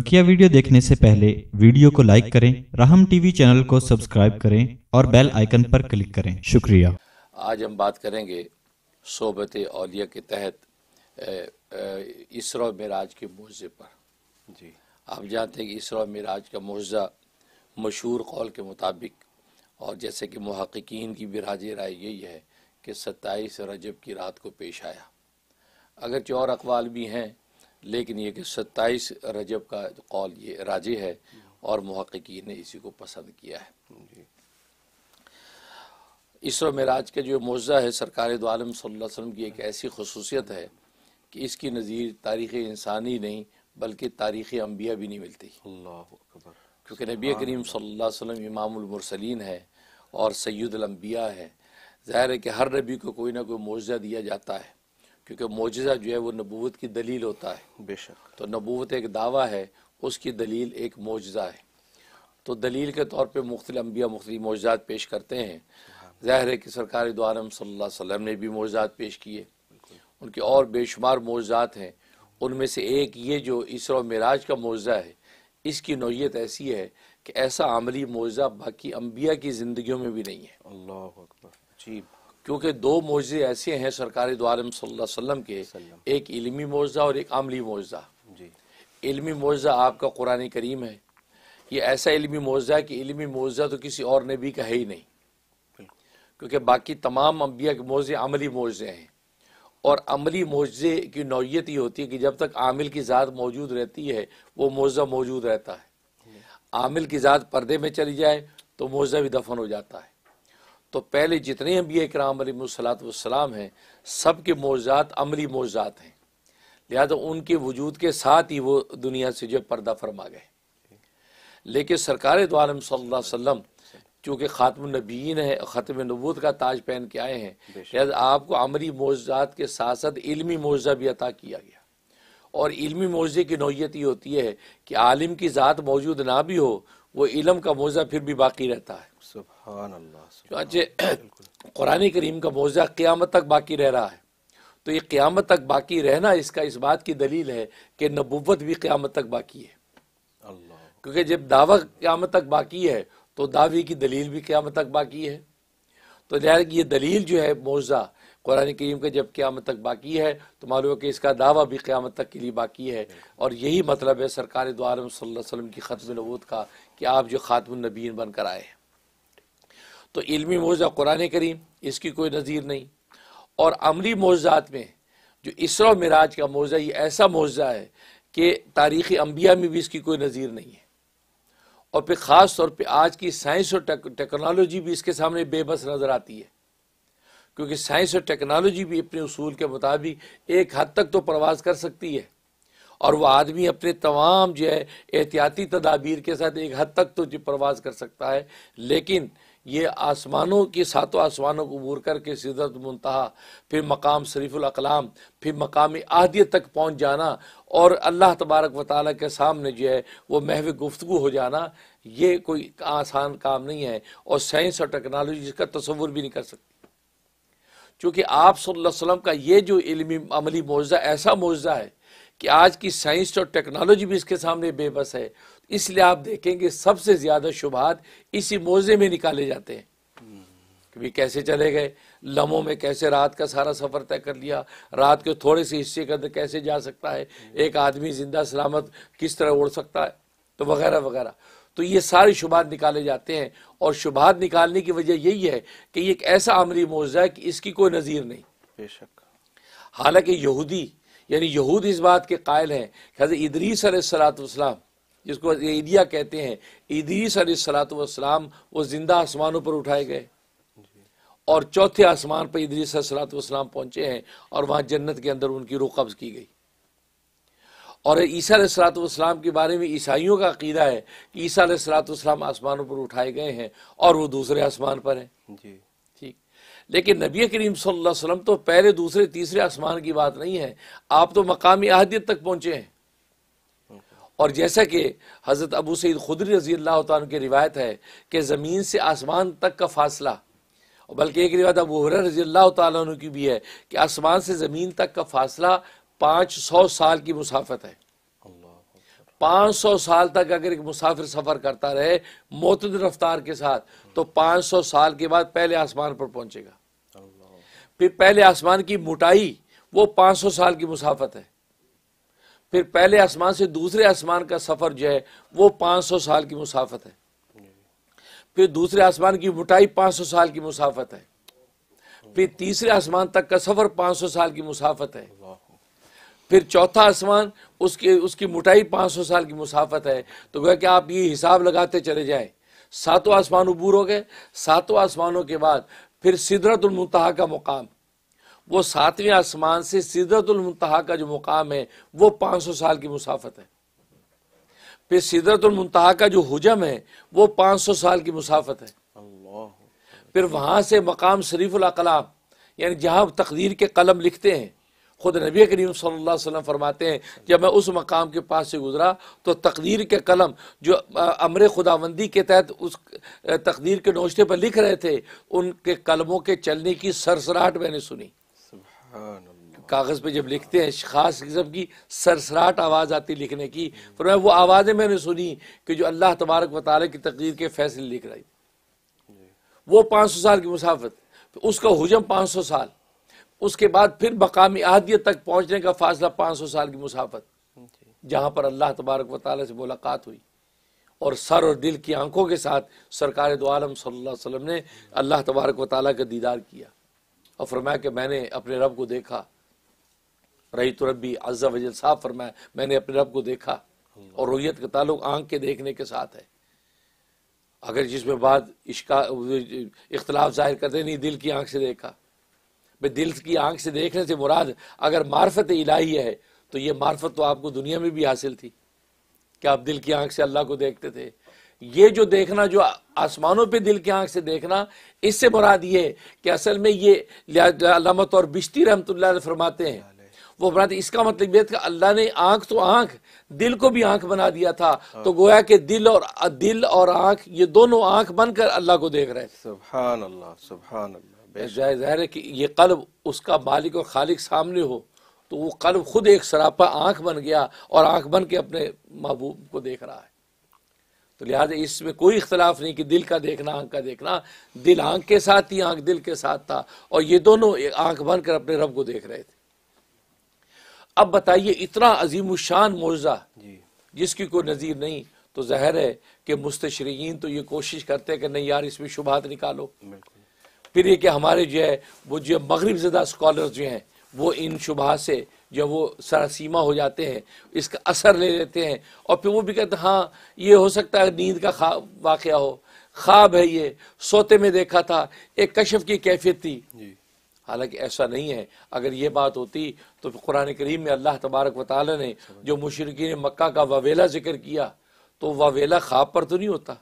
बकिया वीडियो देखने से पहले वीडियो को लाइक करें राहम टीवी चैनल को सब्सक्राइब करें और बेल आइकन पर क्लिक करें शुक्रिया आज हम बात करेंगे सोबत औलिया के तहत इसरो मराज के मुआवजे पर जी आप जानते हैं कि इसरो मराज का मुआवजा मशहूर कौल के मुताबिक और जैसे कि महक्कीन की बिराज राय यही है कि सत्ताईस रजब की रात को पेश आया अगर और अकवाल भी हैं लेकिन ये कि सत्ताईस रजब का कौल ये राजे है और महक्की ने इसी को पसंद किया है इसरो मराज के जो मौजा है सरकार दोम सल्लम की एक ऐसी खसूसियत है कि इसकी नज़ीर तारीख़ इंसानी नहीं बल्कि तारीख़ अम्बिया भी नहीं मिलती क्योंकि नबी करीम सल्लम इमामसलिन है और सैदुलम्बिया है ज़ाहिर है कि हर नबी को कोई ना कोई मौजा दिया जाता है क्योंकि मोजा जो है वो नबूत की दलील होता है बेशक तो नबूत एक दावा है उसकी दलील एक मोजा है तो दलील के तौर पर मुख्तल अम्बिया मुख्त मोजात पेश करते हैं ज़ाहिर है कि सरकार दोआलम सल्लाम ने भी मोजात पेश किए उनके और बेशुमार मोजात हैं उनमें से एक ये जो इसरो मराज का मौजा है इसकी नोयत ऐसी है कि ऐसा अमली मोजा बाकी अम्बिया की जिंदगी में भी नहीं है अल्लाह जी क्योंकि दो मोजे ऐसे हैं सरकारी द्वार वसल्लम के एक इलमी मुआवजा और एक आमली मुआवजा इलमी मुआवजा आपका कुरानी करीम है ये ऐसा इलमी मुआवजा है कि इलमी मुआवजा तो किसी और ने भी है ही नहीं क्योंकि बाकी तमाम अम्बिया के मुआवजे अमली मुआवजे हैं और अमली मुआवजे की नौीयत ये होती है कि जब तक आमिल की ज़ात मौजूद रहती है वो मुआवजा मौजूद रहता है आमिल की ज़ात पर्दे में चली जाए तो मुआवजा भी दफन हो जाता है तो पहले जितने अम्बिया कराम सलाम हैं सब के मोजात अमली मोजात हैं लिहाजा उनके वजूद के साथ ही वो दुनिया से जो पर्दा फरमा गए लेकिन सरकार दोम तो आलम चूँकि ख़ात्म नबीन है ख़त्म नबूत का ताज पहन के आए हैं लिहाजा आपको अमरी मोजात के साथ साथ इलमी मुआवजा भी अता किया गया और इलमी मुआवजे की नोयत ये होती है कि आलिम की ज़ात मौजूद ना भी हो वो इलम का मुआवजा फिर भी बाकी रहता है कुरान करीम का मौज़ा क़्यामत तक बाकी रह रहा है तो ये क़्यामत तक बाकी रहना इसका इस बात की दलील है कि नबूवत भी क़्यामत तक बाकी है क्योंकि जब दावा क़्यामत तक बाकी है तो दावे की दलील भी क़्यामत तक बाकी है तो ये दलील जो है मौज़ा कुरान करीम का जब क़्यामत तक बाकी है तो मालूम कि इसका दावा भी क़्यामत तक के लिए बाकी है और यही मतलब है सरकार द्वारा वसल्लम की ख़त्म नबूत का कि आप जो खातम नबीन बनकर आए हैं तो इल्मी मौज़ा कुरान करीम इसकी कोई नज़ीर नहीं और अमली मौजात में जो इसरो मराज का मौजा ये ऐसा मौजा है कि तारीख़ी अम्बिया में भी इसकी कोई नज़ीर नहीं है और फिर ख़ास तौर पर आज की साइंस और टेक्नोलॉजी भी इसके सामने बेबस नज़र आती है क्योंकि साइंस और टेक्नोलॉजी भी अपने असूल के मुताबिक एक हद तक तो परवाज़ कर सकती है और वह आदमी अपने तमाम जो है एहतियाती तदाबीर के साथ एक हद तक तो परवाज़ कर सकता है लेकिन ये आसमानों की सातों आसमानों को बूर करके सीधत मुनतहा फिर मकाम अकलाम फिर मकामी आदियत तक पहुँच जाना और अल्लाह तबारक व ताल के सामने जो है वो महव गुफ्तु हो जाना ये कोई आसान काम नहीं है और साइंस और टेक्नोलॉजी इसका तस्वुर भी नहीं कर सकती चूँकि आप सल्लम का ये जो इलमी अमली मुआवजा ऐसा मुआवजा है कि आज की साइंस और टेक्नोलॉजी भी इसके सामने बेबस है इसलिए आप देखेंगे सबसे ज़्यादा शुभात इसी मोज़े में निकाले जाते हैं कि कैसे चले गए लम्हों में कैसे रात का सारा सफ़र तय कर लिया रात के थोड़े से हिस्से के अंदर कैसे जा सकता है एक आदमी ज़िंदा सलामत किस तरह उड़ सकता है तो वगैरह वगैरह तो ये सारे शुभात निकाले जाते हैं और शुभात निकालने की वजह यही है कि ये एक ऐसा अमली मोजा है कि इसकी कोई नज़ीर नहीं बेशक हालांकि यहूदी यानी यहूद इस बात के कायल हैं हज़र इदरीस सलाम जिसको ईदिया कहते हैं सलात सलातम वो जिंदा आसमानों पर उठाए गए और चौथे आसमान पर सलात वाम पहुंचे हैं और वहां जन्नत के अंदर उनकी रो कब्ज की गई और ईसा सलातम के बारे में ईसाइयों का अकीदा है कि ईसा वाम आसमानों पर उठाए गए हैं और वो दूसरे आसमान पर हैं जी लेकिन नबी करीम सल्लल्लाहु अलैहि वसल्लम तो पहले दूसरे तीसरे आसमान की बात नहीं है आप तो मकामी अहदियत तक पहुंचे हैं और जैसा कि हज़रत अबू सईद खुदरी रजी अल्लाह तुम की रिवायत है कि ज़मीन से आसमान तक का फासला बल्कि एक रिवायत अबू हुर रजी अल्लाह तन की भी है कि आसमान से ज़मीन तक का फासला पाँच सौ साल की मुसाफत है पाँच सौ साल तक अगर एक मुसाफिर सफ़र करता रहे मोतद रफ्तार के साथ तो पाँच सौ साल के बाद पहले आसमान पर पहुंचेगा फिर पहले आसमान की मोटाई वो पाँच सौ साल की मुसाफत है फिर पहले आसमान से दूसरे आसमान का सफ़र जो है वो 500 साल की मुसाफत है फिर दूसरे आसमान की मोटाई 500 साल की मुसाफत है फिर तीसरे आसमान तक का सफ़र 500 साल की मुसाफत है फिर चौथा आसमान उसके उसकी मोटाई 500 साल की मुसाफत है तो क्या कि आप ये हिसाब लगाते चले जाए सातों आसमान उबूर हो गए सातों आसमानों के बाद फिर सिदरतुलमतहा का मुकाम वो सातवें आसमान से सीदरतुलमतहा का जो मुकाम है वो पाँच सौ साल की मुसाफत है फिर सीदरतुलमतहा का जो हजम है वो पाँच सौ साल की मुसाफत है फिर वहाँ से मकाम शरीफ़लाकलाम यानी जहाँ तकदीर के कलम लिखते हैं खुद नबी करीम सल्लल्लाहु अलैहि वसल्लम फरमाते हैं जब मैं उस मकाम के पास से गुज़रा तो तकदीर के कलम जो अमर खुदाबंदी के तहत उस तकदीर के नोशते पर लिख रहे थे उनके कलमों के चलने की सरसराहट मैंने सुनी कागज़ पे जब लिखते हैं ख़ास किस्म की सरसराट आवाज़ आती लिखने की मैं वो आवाज़ें मैंने सुनी कि जो अल्लाह तबारक वाली की तकरीर के फैसले लिख रही वो पाँच सौ साल की मुसाफत तो उसका हुजम पाँच सौ साल उसके बाद फिर मकामी अहदियत तक पहुँचने का फासला पाँच सौ साल की मुसाफत जहाँ पर अल्लाह तबारक वाली से मुलाकात हुई और सर और दिल की आंखों के साथ सरकार दो आलम सल्लल्लाहु अलैहि वसल्लम ने अल्लाह तबारक वाली का दीदार किया और फरमाया कि मैंने अपने रब को देखा रही तो रबी अज्जा वजल साहब फरमाया मैंने अपने रब को देखा और रोयत का ताल्लुक आंख के देखने के साथ है अगर जिसमें बाद इसका इख्तलाफ जाहिर करते नहीं दिल की आंख से देखा भाई दिल की आंख से देखने से मुराद अगर मार्फत इलाही है तो ये मार्फत तो आपको दुनिया में भी हासिल थी क्या आप दिल की आंख से अल्लाह को देखते थे ये जो देखना जो आसमानों पे दिल की आंख से देखना इससे मुराद ये कि असल में ये अलामत और बिश्ती रहमत फरमाते हैं वो बनाते इसका मतलब ये था अल्लाह ने आंख तो आंख दिल को भी आंख बना दिया था तो हाँ। गोया के दिल और दिल और आंख ये दोनों आंख बनकर अल्लाह को देख रहे थे तो जाहिर है कि ये कल्ब उसका मालिक और खालिक सामने हो तो वो कल्ब खुद एक सरापा आंख बन गया और आंख बन के अपने महबूब को देख रहा है तो लिहाजा इसमें कोई इख्तलाफ नहीं कि दिल का देखना आंख का देखना दिल आंख के साथ ही आंख दिल के साथ था और ये दोनों आंख बंद कर अपने रब को देख रहे थे अब बताइए इतना अजीम शान मोजा जिसकी कोई नज़ीर नहीं तो जहर है कि मुस्तशरीन तो ये कोशिश करते हैं कि नहीं यार इसमें शुबात निकालो फिर ये कि हमारे जो है वो जो मगरब ज़दा स्कॉलर जो हैं वो इन शुभा से जब वो सरासीमा हो जाते हैं इसका असर ले लेते हैं और फिर वो भी कहते हाँ ये हो सकता है नींद का खा वाक़ हो ख्वाब है ये सोते में देखा था एक कशफ की कैफियत थी हालांकि ऐसा नहीं है अगर ये बात होती तो कुरान करीम में अल्लाह तबारक वाली ने जो मुशरकिन मक्का का वावेला जिक्र किया तो वावेला ख्वाब पर तो नहीं होता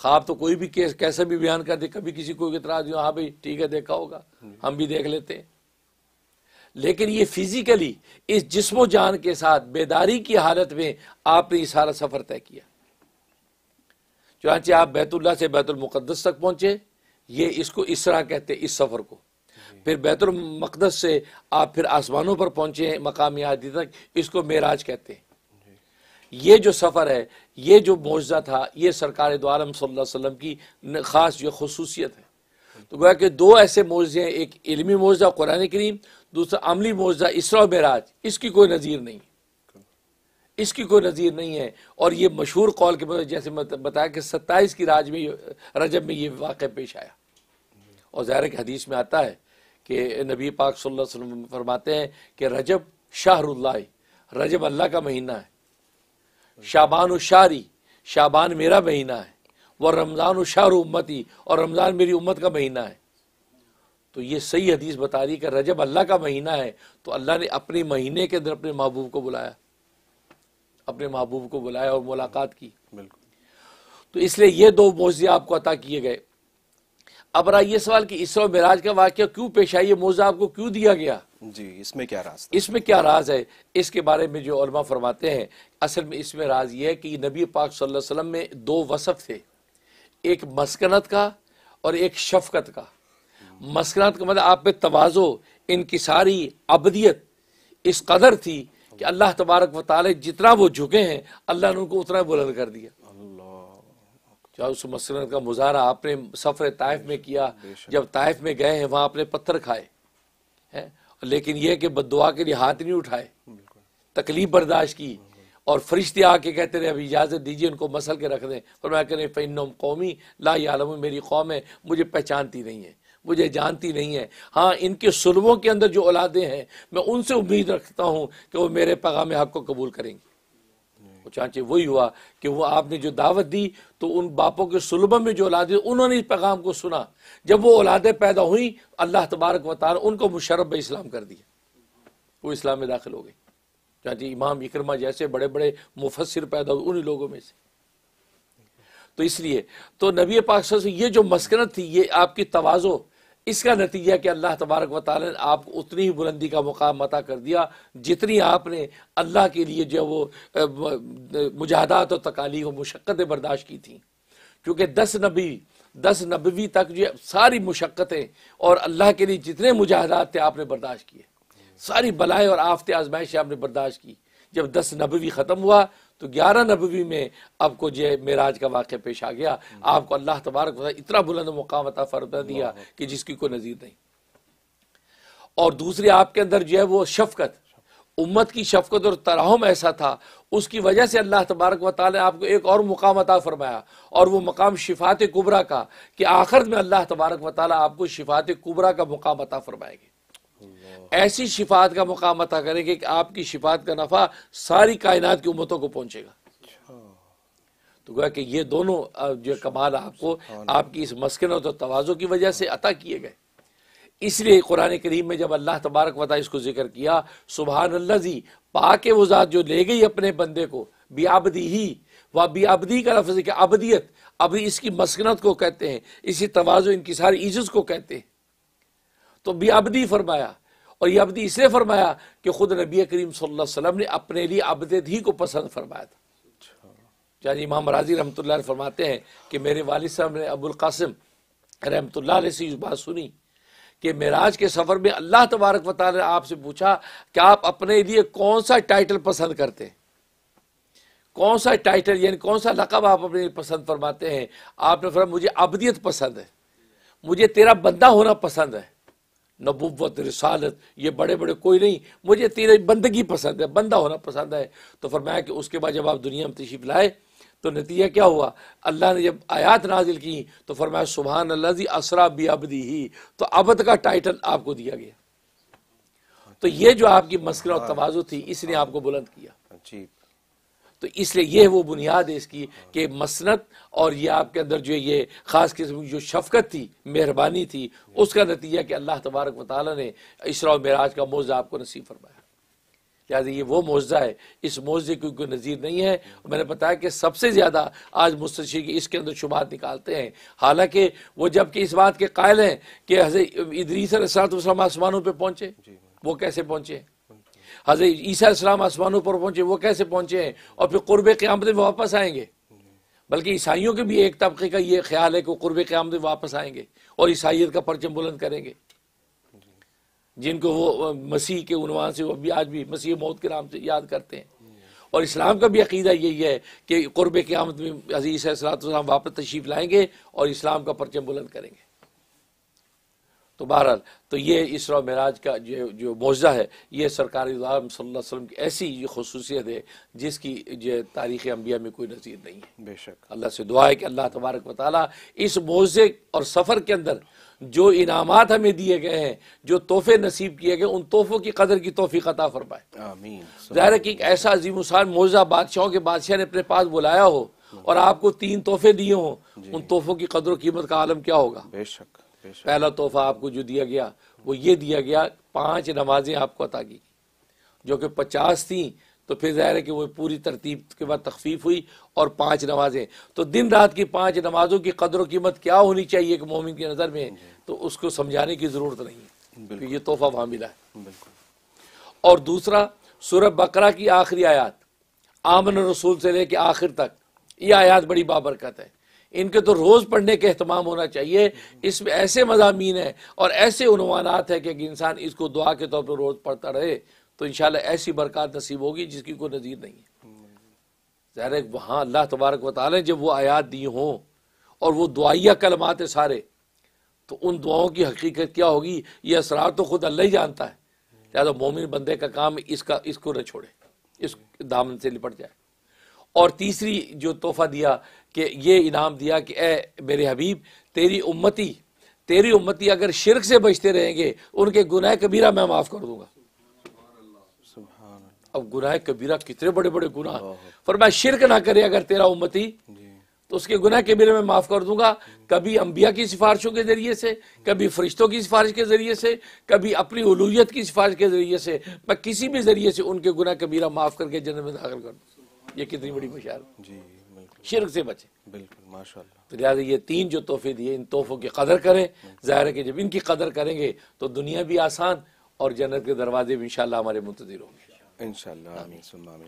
ख्वाब तो कोई भी केस कैसे भी बयान कर दे कभी किसी को इतराज हाँ भाई ठीक है देखा होगा हम भी देख लेते हैं लेकिन ये फिज़िकली इस जिसमो जान के साथ बेदारी की हालत में आपने ये सारा सफ़र तय किया चुनाचे आप बैतुल्ला से बैतुलमक़दस तक पहुंचे ये इसको इसरा कहते इस सफ़र को फिर बैतुलमक़दस से आप फिर आसमानों पर पहुंचे मकामी आदि तक इसको मेराज कहते हैं ये जो सफ़र है ये जो मुआवजा था ये सरकार द्वारम वसल्लम की ख़ास जो खसूसियत है तो गोया कि दो ऐसे मुआवजे हैं एक इलमी मुआवजा कुरान करीम दूसरा अमली मोजा इसरा मराज इसकी कोई नज़ीर नहीं इसकी कोई नज़ीर नहीं है और ये मशहूर कौल के मतलब जैसे बताया कि सत्ताईस की राज में रजब में ये वाक़ पेश आया और ज़ाहिर के हदीस में आता है कि नबी पाक सल्लल्लाहु अलैहि वसल्लम फरमाते हैं कि रजब शाहरुल्ला रजब अल्लाह का महीना है शाबान शारी शाबान मेरा महीना है वह रमज़ान शाहर उम्मती और रमज़ान मेरी उम्मत का महीना है तो ये सही हदीस बता रही है कि रजब अल्लाह का महीना है तो अल्लाह ने अपने महीने के अंदर अपने महबूब को बुलाया अपने महबूब को बुलाया और मुलाकात की बिल्कुल तो इसलिए ये दो मोज़े आपको अता किए गए अब रहा यह सवाल कि इसरो मराज का वाक्य क्यों पेश आई ये मोज़ा आपको क्यों दिया गया जी इसमें क्या राज इसमें क्या राज है इसके बारे में जो उलमा फरमाते हैं असल में इसमें राज यह है कि नबी पाक सल्लल्लाहु अलैहि वसल्लम में दो वसफ़ थे एक मस्कनत का और एक शफकत का मस्करात का मतलब आप पे तोज़ो इनकी सारी अबदियत इस कदर थी कि अल्लाह तबारक वाले जितना वो झुके हैं अल्लाह ने उनको उतना बुलंद कर दिया क्या उस मसरत का मुजाहरा आपने सफ़र ताइफ में किया जब ताइफ में गए हैं वहाँ आपने पत्थर खाए हैं लेकिन यह कि बद दुआ के लिए हाथ नहीं उठाए तकलीफ बर्दाश्त की और फरिश्ते आके कहते रहे अभी इजाज़त दीजिए उनको मसल के रख दें पर मैं कह रहे फिन कौमी ला आलम मेरी कौम है मुझे पहचानती नहीं है मुझे जानती नहीं है हाँ इनके सुलभों के अंदर जो औलादे हैं मैं उनसे उम्मीद रखता हूँ कि वो मेरे पैगाम हक को कबूल करेंगे चाँचे वही हुआ कि वो आपने जो दावत दी तो उन बापों के सुलभ में जो औलादे उन्होंने इस पैगाम को सुना जब वो औलादे पैदा हुई अल्लाह तबारक वतार उनको मुशरब इस्लाम कर दिया वो इस्लाम में दाखिल हो गई चाँची इमाम इकरमा जैसे बड़े बड़े मुफसर पैदा हुए उन्हीं लोगों में से तो इसलिए तो नबी पाक से ये जो मस्करत थी ये आपकी तोज़ो इसका नतीजा कि अल्लाह तबारक व ताल ने आपको उतनी ही बुलंदी का मुकाम अता कर दिया जितनी आपने अल्लाह के लिए जो वो मुजाहदात और तकाली और मशक्क़तें बर्दाश्त की थी क्योंकि दस नबी दस नबी तक जो सारी मुशक्कतें और अल्लाह के लिए जितने मुजाहदात थे आपने बर्दाश्त किए सारी बलाएँ और आफत आजमाइशें आपने बर्दाश्त की जब दस नबी ख़त्म हुआ तो ग्यारह नबी में आपको जो मेराज का वाक्य पेश आ गया आपको अल्लाह तबारक इतना बुलंद मुकाम अता फरदा दिया कि जिसकी कोई नज़ीर नहीं और दूसरी आपके अंदर जो है वो शफकत उम्मत की शफकत और तराहम ऐसा था उसकी वजह से अल्लाह तबारक व ने आपको एक और मुकाम अता फरमाया और वो मकाम शिफात कुबरा का कि आखिर में अल्लाह तबारक व आपको शिफात कुबरा का मुकाम अता फरमाएंगे ऐसी शिफात का मुकाम अता करेंगे कि आपकी शिफात का नफ़ा सारी कायनात की उम्मतों को पहुंचेगा अच्छा। तो गोया कि ये दोनों जो कमाल आपको आपकी इस मस्किन और तोज़ों की वजह से अता किए गए इसलिए कुरान करीम में जब अल्लाह तबारक वाली इसको जिक्र किया सुबहान अल्लाजी पाक वो जो ले गई अपने बंदे को बियाबदी ही व बियाबदी का लफ्ज़ है कि अबदियत अभी इसकी मस्कनत को कहते हैं इसी तोज़ो इनकी सारी इज्जत को कहते हैं तो अबदी फरमाया और ये अबदी इसलिए फरमाया कि खुद नबी करीम वसल्लम ने अपने लिए ही को पसंद फरमाया था अच्छा। यानी इमाम राजी रहमत फरमाते हैं कि मेरे वाल साहब ने अबुल कासिम रहमत से ये बात सुनी कि मेराज के सफ़र में अल्लाह तबारक वाली ने आपसे पूछा कि आप अपने लिए कौन सा टाइटल पसंद करते हैं कौन सा टाइटल यानी कौन सा लकब आप अपने पसंद फरमाते हैं आपने फरमा मुझे अबदियत पसंद है मुझे तेरा बंदा होना पसंद है नबुवत रिसालत ये बड़े बड़े कोई नहीं मुझे तेरे बंदगी पसंद है बंदा होना पसंद है तो फरमाया कि उसके बाद जब आप दुनिया में तशीफ लाए तो नतीजा क्या हुआ अल्लाह ने जब आयात नाजिल की तो फरमाया सुबहान अल्लाह जी असरा बी अबदी ही तो अबद का टाइटल आपको दिया गया तो ये जो आपकी मस्कर और तोज़ु थी इसने आपको बुलंद किया तो इसलिए यह वो बुनियाद है इसकी कि मसनत और ये आपके अंदर जो ये ख़ास किस्म की जो शफकत थी मेहरबानी थी उसका नतीजा कि अल्लाह तबारक मताल ने इसरा मराज का मौजा आपको नसीब फरमाया लिहाजा ये वो मौजा है इस मौजे की कोई नज़ीर नहीं है मैंने बताया कि सबसे ज़्यादा आज मुस्तशी की इसके अंदर शुमार निकालते हैं हालांकि वो जबकि इस बात के कायल हैं कि हजरत इदरीस रसात आसमानों पर पहुँचे वो कैसे पहुँचे हजरत ईसा इस्लाम आसमानों पर पहुंचे वो कैसे पहुंचे हैं और फिर कुरब क़्यामत में वापस आएंगे बल्कि ईसाइयों के भी एक तबके का ये ख्याल है कि कुरब क़्यामत में वापस आएंगे और ईसाइत का परचम बुलंद करेंगे जिनको वो मसीह के उनवान से वो भी आज भी मसीह मौत के नाम से याद करते हैं और इस्लाम का भी अकीदा यही है कि कुरब क़्यामत में अजीज़ सलाम वापस तशीफ लाएंगे और इस्लाम का परचम बुलंद करेंगे तो बहरहाल तो ये इसरा महराज का जो जो मुआवजा है ये सल्लल्लाहु अलैहि वसल्लम की ऐसी ये खसूसियत है जिसकी जो तारीख़ अम्बिया में कोई नज़ीर नहीं है बेशक अल्लाह से दुआ है कि अल्लाह तबारक वाली इस मुआवजे और सफ़र के अंदर जो इनामात हमें दिए गए हैं जो तोहफे नसीब किए गए उन तोहफ़ों की कदर की तोहफी अता फरमाए ज़ाहिर है कि ऐसा अजीमुसान मुआवजा बादशाहों के बादशाह ने अपने पास बुलाया हो और आपको तीन तोहफे दिए हों उन तोहफों की कदर कीमत का आलम क्या होगा बेशक पहला तोहफा आपको जो दिया गया वो ये दिया गया पांच नमाजें आपको अता की जो कि पचास थी तो फिर ज़ाहिर है कि वो पूरी तरतीब के बाद तखफीफ हुई और पांच नमाजें तो दिन रात की पांच नमाजों की कदर कीमत क्या होनी चाहिए एक मोमिन की नज़र में तो उसको समझाने की ज़रूरत नहीं है तो ये तोहफा वहां मिला है और दूसरा सूरभ बकरा की आखिरी आयात आमन रसूल से लेके आखिर तक ये आयात बड़ी बाबरकत है इनके तो रोज़ पढ़ने के अहतमाम होना चाहिए इसमें ऐसे मजामी हैं और ऐसे उनवानात है कि इंसान इसको दुआ के तौर पर रोज़ पढ़ता रहे तो इन ऐसी बरकत नसीब होगी जिसकी कोई नज़ीर नहीं है ज़ाहिर वहाँ अल्लाह तबारक बता ने जब वो आयात दी हों और वो दुआया कलमात सारे तो उन दुआओं की हकीकत क्या होगी ये असरार तो खुद अल्लाह ही जानता है लिहाजा मोमिन बंदे का काम इसका इसको न छोड़े इस दामन से लिपट जाए और तीसरी जो तोहफा दिया कि ये इनाम दिया कि ए मेरे हबीब तेरी उम्मती तेरी उम्मती अगर शिरक से बचते रहेंगे उनके गुनाह कबीरा मैं माफ़ कर दूंगा अब गुनाह कबीरा कितने बड़े बड़े गुनाह पर मैं शिरक ना करे अगर तेरा उम्मती तो उसके गुनाह कबीरे में माफ़ कर दूंगा कभी अम्बिया की सिफारिशों के ज़रिए से कभी फरिश्तों की सिफारिश के ज़रिए से कभी अपनी उलूयत की सिफारिश के ज़रिए से मैं किसी भी ज़रिए से उनके गुनाह कबीरा माफ़ करके जन्म में दाखिल कर दूँ ये कितनी बड़ी मशार जी शिरक से बचे बिल्कुल माशाल्लाह तो लिहाजा ये तीन जो तोहफे दिए इन तोहफ़ों की कदर करें ज़ाहिर है कि जब इनकी कदर करेंगे तो दुनिया भी आसान और जन्नत के दरवाजे भी इनशाला हमारे मुंतजर होंगे इन आमीन